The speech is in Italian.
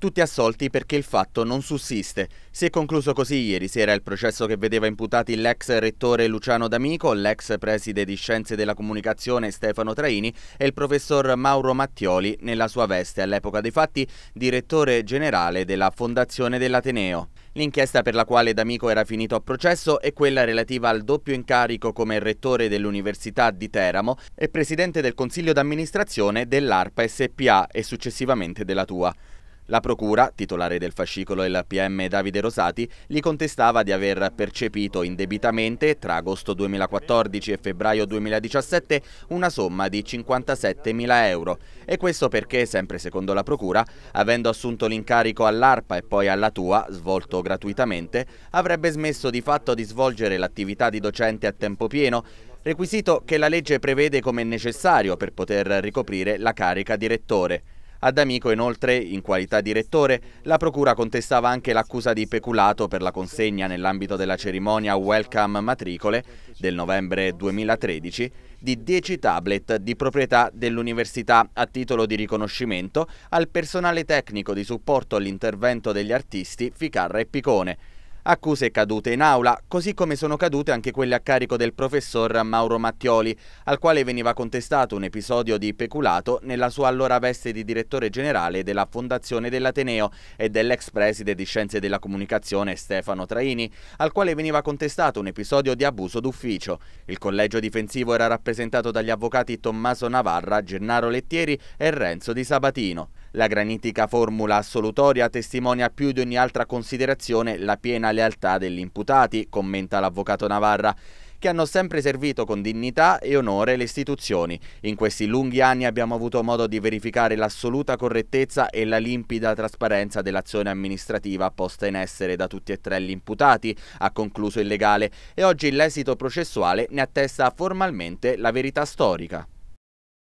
tutti assolti perché il fatto non sussiste. Si è concluso così ieri sera il processo che vedeva imputati l'ex rettore Luciano D'Amico, l'ex preside di Scienze della Comunicazione Stefano Traini e il professor Mauro Mattioli nella sua veste all'epoca dei fatti direttore generale della Fondazione dell'Ateneo. L'inchiesta per la quale D'Amico era finito a processo è quella relativa al doppio incarico come rettore dell'Università di Teramo e presidente del Consiglio d'amministrazione dell'ARPA SPA e successivamente della Tua. La procura, titolare del fascicolo LPM Davide Rosati, gli contestava di aver percepito indebitamente tra agosto 2014 e febbraio 2017 una somma di 57.000 euro e questo perché, sempre secondo la procura, avendo assunto l'incarico all'ARPA e poi alla Tua, svolto gratuitamente, avrebbe smesso di fatto di svolgere l'attività di docente a tempo pieno requisito che la legge prevede come necessario per poter ricoprire la carica di rettore. Ad Amico inoltre, in qualità di rettore, la procura contestava anche l'accusa di peculato per la consegna nell'ambito della cerimonia Welcome Matricole del novembre 2013 di 10 tablet di proprietà dell'università a titolo di riconoscimento al personale tecnico di supporto all'intervento degli artisti Ficarra e Picone Accuse cadute in aula, così come sono cadute anche quelle a carico del professor Mauro Mattioli, al quale veniva contestato un episodio di peculato nella sua allora veste di direttore generale della Fondazione dell'Ateneo e dell'ex preside di Scienze della Comunicazione Stefano Traini, al quale veniva contestato un episodio di abuso d'ufficio. Il collegio difensivo era rappresentato dagli avvocati Tommaso Navarra, Gennaro Lettieri e Renzo Di Sabatino. La granitica formula assolutoria testimonia più di ogni altra considerazione la piena piena lealtà degli imputati, commenta l'avvocato Navarra che hanno sempre servito con dignità e onore le istituzioni. In questi lunghi anni abbiamo avuto modo di verificare l'assoluta correttezza e la limpida trasparenza dell'azione amministrativa posta in essere da tutti e tre gli imputati, ha concluso il legale, e oggi l'esito processuale ne attesta formalmente la verità storica.